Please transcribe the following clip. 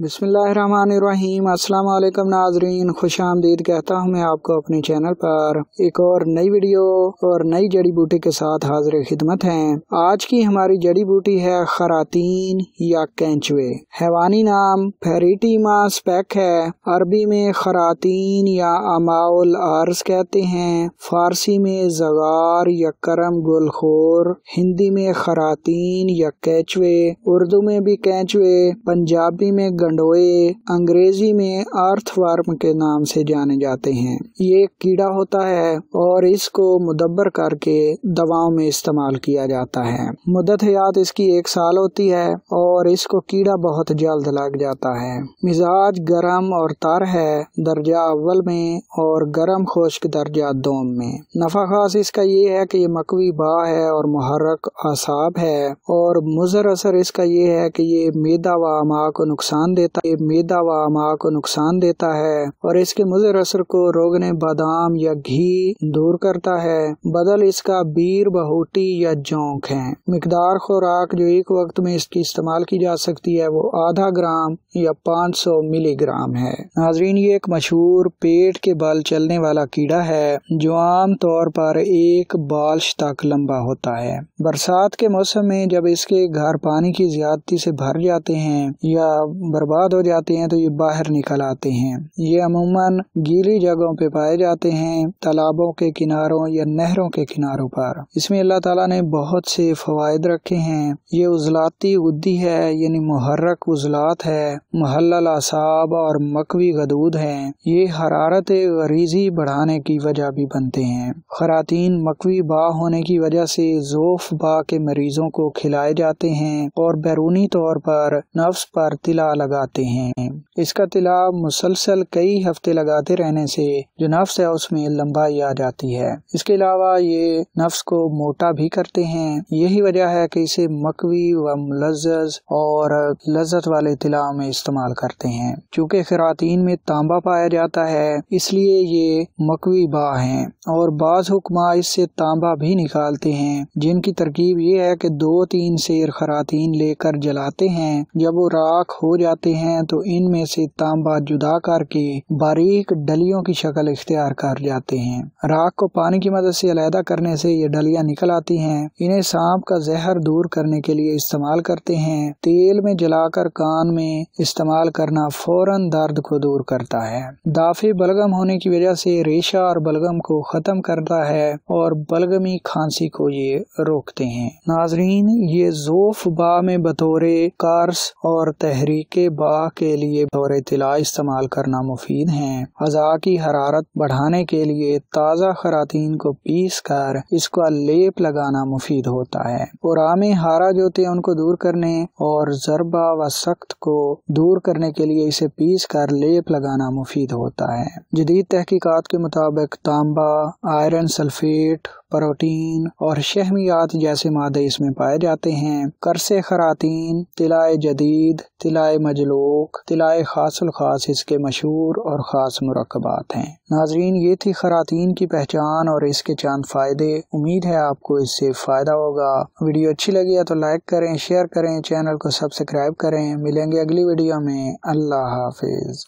बसमीम अल्लाम नाजरीन खुश आमदीद कहता हूँ मैं आपको अपने चैनल पर एक और नई वीडियो और नई जड़ी बूटी के साथ हाजिर खिदमत है आज की हमारी जड़ी बूटी है खरातीन या कैंचवे हैवानी नाम फेरीटीमा स्पेक है अरबी में खरातीन या अमाउल आर्स कहते हैं फारसी में जगार या करम गुलखोर हिंदी में खरातीन या कैचवे उर्दू में भी कैंचवे पंजाबी में गंडोए अंग्रेजी में अर्थवार्म के नाम से जाने जाते हैं ये कीड़ा होता है और इसको मुदबर करके दवाओं में इस्तेमाल किया जाता है मुदत हयात इसकी एक साल होती है और इसको कीड़ा बहुत जल्द लग जाता है मिजाज गर्म और तर है दर्जा अव्वल में और गर्म खुश्क दर्जा दोम में नफा खास इसका ये है की ये मकवी बा है और मुहर्रक आसाब है और मुजर असर इसका ये है की ये मेदा व अमा को नुकसान देता है मैदा व माँ को नुकसान देता है और इसके मुजर असर को रोगने बादाम या घी दूर करता है बदल इसका बीर बहूटी या जोंक है मकदार खुराक जो एक वक्त में इसकी इस्तेमाल की जा सकती है वो आधा ग्राम या पाँच मिली मिलीग्राम है नाजरीन ये एक मशहूर पेट के बाल चलने वाला कीड़ा है जो आम तौर पर एक बाल्श तक लंबा होता है बरसात के मौसम में जब इसके घर पानी की ज्यादती से भर जाते हैं या बर्बाद हो जाते हैं तो ये बाहर निकल आते हैं ये अमूमन गीली जगहों पे पाए जाते हैं तालाबों के किनारों या नहरों के किनारों पर इसमें अल्लाह ताला ने बहुत से फवायद रखे हैं ये उजलाती गुद्दी है यानी मुहर्रक उजलात है महल असाब और मकवी गदूद है ये हरारत गरीजी बढ़ाने की वजह भी बनते हैं खरातीन मकवी बा होने की वजह से जोफ बा के मरीजों को खिलाए जाते हैं और बैरूनी तौर पर नफ्स पर तिला लगाते हैं इसका तिला मुसलसल कई हफ्ते लगाते रहने से जो नफ्स है उसमें लंबाई आ जाती है इसके अलावा ये नफ्स को मोटा भी करते हैं यही वजह है कि इसे मकवी व मुलज और लजत वाले तिला में इस्तेमाल करते हैं चूंकि खरातीन में तांबा पाया जाता है इसलिए ये मकवी बा हैं और बाज हुक्मा इससे तांबा भी निकालते हैं जिनकी तरकीब ये है कि दो तीन शेर खरातीन लेकर जलाते हैं जब वो राख हो जाती जाते हैं तो इनमें से तांबा जुदा करके बारीक डलियों की शक्ल इख्तियार कर जाते हैं राख को पानी की मदद से अलहदा करने से ये डलियाँ निकल आती हैं इन्हें सांप का जहर दूर करने के लिए इस्तेमाल करते हैं तेल में जलाकर कान में इस्तेमाल करना फौरन दर्द को दूर करता है दाफे बलगम होने की वजह से रेशा और बलगम को ख़त्म करता है और बलगमी खांसी को ये रोकते हैं नाजरीन ये जोफ बा में बतौरे कार्स और तहरीके बा के लिए और तला इस्तेमाल करना मुफीद है अज़ा की हरारत बढ़ाने के लिए ताज़ा खरातीन को पीस कर इसका लेप लगाना मुफीद होता है और आमे हारा जो हैं उनको दूर करने और जरबा व सख्त को दूर करने के लिए इसे पीस कर लेप लगाना मुफीद होता है जदीद तहकीकत के मुताबिक तांबा आयरन सल्फेट प्रोटीन और शहमियात जैसे मादे इसमें पाए जाते हैं करसे खरातीन तिलाए जदीद तिलाए मजलोक तिलाए खासल खास इसके मशहूर और ख़ास मरकबात हैं नाजरीन ये थी खरातीन की पहचान और इसके चांद फ़ायदे उम्मीद है आपको इससे फ़ायदा होगा वीडियो अच्छी लगी है तो लाइक करें शेयर करें चैनल को सब्सक्राइब करें मिलेंगे अगली वीडियो में अल्लाह हाफिज़